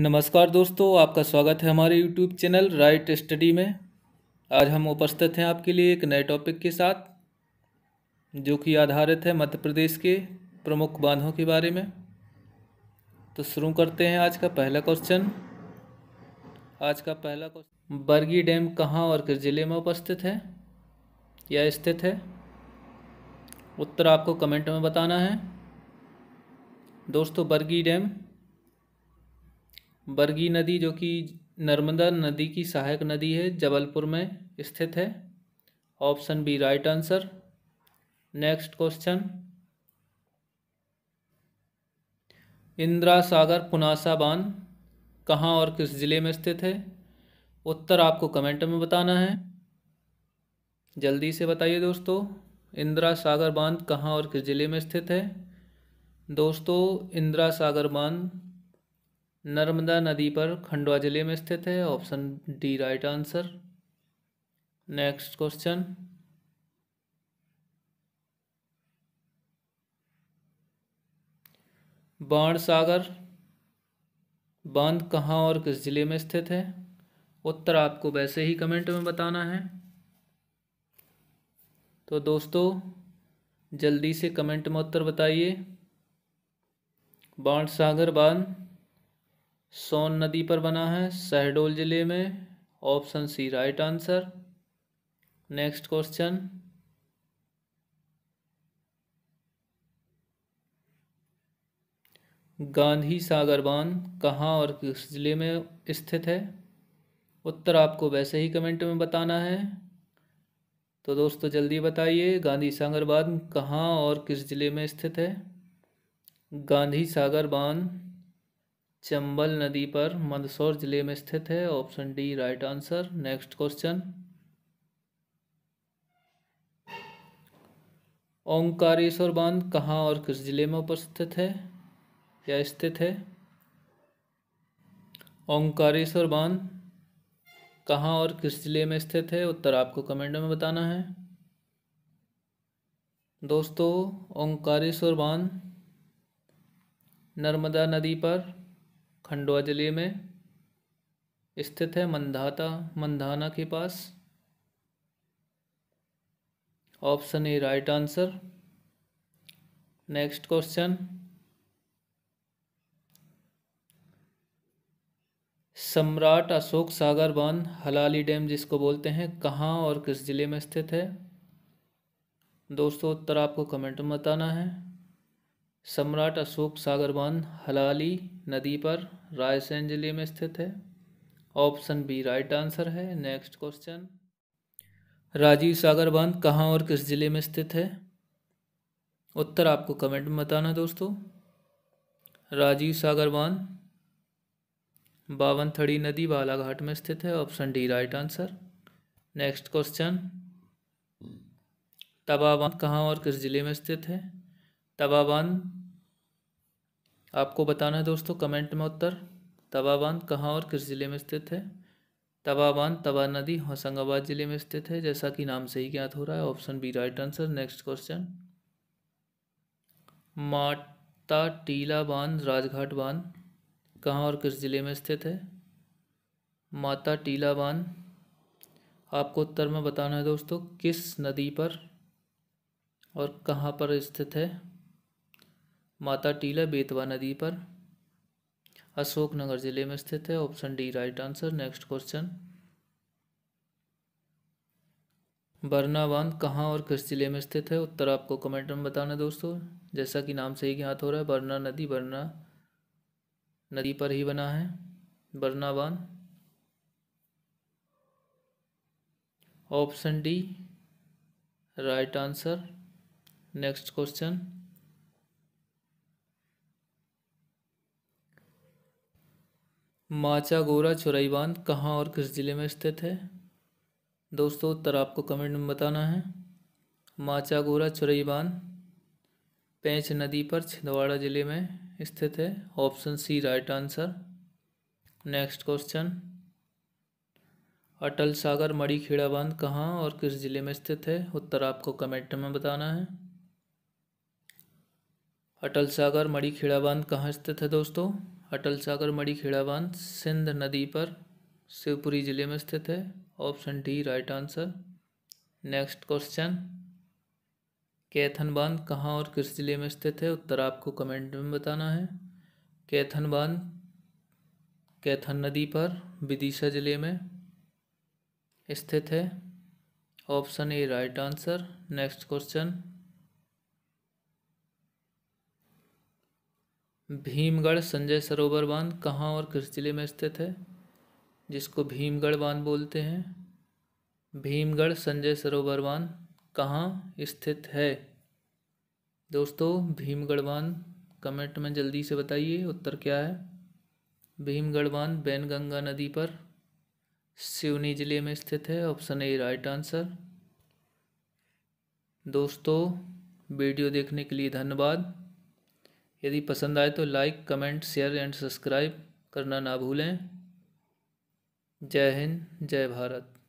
नमस्कार दोस्तों आपका स्वागत है हमारे YouTube चैनल राइट स्टडी में आज हम उपस्थित हैं आपके लिए एक नए टॉपिक के साथ जो कि आधारित है मध्य प्रदेश के प्रमुख बांधों के बारे में तो शुरू करते हैं आज का पहला क्वेश्चन आज का पहला क्वेश्चन बर्गी डैम कहाँ और किस ज़िले में उपस्थित है या स्थित है उत्तर आपको कमेंट में बताना है दोस्तों बर्गी डैम बरगी नदी जो कि नर्मदा नदी की सहायक नदी है जबलपुर में स्थित है option B right answer next question Indira Sagar Punasa बांध कहाँ और किस ज़िले में स्थित है उत्तर आपको कमेंट में बताना है जल्दी से बताइए दोस्तों इंदिरा सागर बांध कहाँ और किस ज़िले में स्थित है दोस्तों इंदिरा सागर बांध नर्मदा नदी पर खंडवा जिले में स्थित है option D right answer next question Ban Sagar बांध कहाँ और किस जिले में स्थित है उत्तर आपको वैसे ही कमेंट में बताना है तो दोस्तों जल्दी से कमेंट में उत्तर बताइए बाण सागर बांध सोन नदी पर बना है शहडोल ज़िले में option C right answer next question Gandhi Sagar बांध कहाँ और किस ज़िले में स्थित है उत्तर आपको वैसे ही कमेंट में बताना है तो दोस्तों जल्दी बताइए गांधी सागर बांध कहाँ और किस ज़िले में स्थित है गांधी सागर बांध चंबल नदी पर मंदसौर जिले में स्थित है option D right answer next question Omkareshwar बांध कहाँ और किस जिले में उपस्थित है या स्थित है ओंकारेश्वर बांध कहाँ और किस जिले में स्थित है उत्तर आपको कमेंट में बताना है दोस्तों ओंकारेश्वर बांध नर्मदा नदी पर खंडवा ज़िले में स्थित है मंदाता मंदाना के पास option A right answer next question Samrat Ashok सागर बांध हलाली डैम जिसको बोलते हैं कहाँ और किस ज़िले में स्थित है दोस्तों उत्तर आपको कमेंट में बताना है सम्राट अशोक सागर बांध हलाली नदी पर रायसेन जिले में स्थित है ऑप्शन बी राइट आंसर है नेक्स्ट क्वेश्चन राजीव सागर बांध कहाँ और किस जिले में स्थित है उत्तर आपको कमेंट में बताना दोस्तों राजीव सागर बांध बावन थड़ी नदी बालाघाट में स्थित है option D right answer next question Tawa बांध कहाँ और किस जिले में स्थित है तबाबंद आपको बताना है दोस्तों कमेंट में उत्तर तबाबंद कहाँ और किस ज़िले में स्थित है तबाबांध तवा नदी होशंगाबाद जिले में स्थित है जैसा कि नाम से ही ज्ञात हो रहा है option B right answer next question Mata Tila बांध राजघाट बांध कहाँ और किस जिले में स्थित है माता टीला बांध आपको उत्तर में बताना है दोस्तों किस नदी पर और कहाँ पर स्थित है माता टीला बेतवा नदी पर अशोकनगर जिले में स्थित है option D right answer next question Barna बांध कहाँ और किस जिले में स्थित है उत्तर आपको कमेंट में बताना दोस्तों जैसा कि नाम से ही ज्ञात हो रहा है बरना नदी बरना नदी पर ही बना है बरना बांध option D right answer next question Machagora Chaurai बांध कहाँ और किस ज़िले में स्थित है दोस्तों उत्तर आपको कमेंट में बताना है माचागोरा चुरई बांध पैंच नदी पर छिंदवाड़ा ज़िले में स्थित है option C right answer next question Atal Sagar Madikheda बांध कहाँ और किस ज़िले में स्थित है उत्तर आपको कमेंट में बताना है अटल सागर मड़ीखेड़ा बांध कहाँ स्थित है दोस्तों अटल सागर खेड़ा बांध सिंध नदी पर शिवपुरी जिले में स्थित है option D right answer next question Kaithan बांध कहाँ और किस जिले में स्थित है उत्तर आपको कमेंट में बताना है कैथन बांध कैथन नदी पर विदिशा जिले में स्थित है option A right answer next question Bhimgarh Sanjay Sarovar बांध कहाँ और किस जिले में स्थित है जिसको भीमगढ़ बांध बोलते हैं भीमगढ़ संजय सरोवर बांध कहाँ स्थित है दोस्तों भीमगढ़ बांध कमेंट में जल्दी से बताइए उत्तर क्या है भीमगढ़ बांध बैनगंगा नदी पर सिवनी जिले में स्थित है ऑप्शन ए राइट आंसर दोस्तों वीडियो देखने के लिए धन्यवाद यदि पसंद आए तो like comment share and subscribe करना ना भूलें जय हिंद जय भारत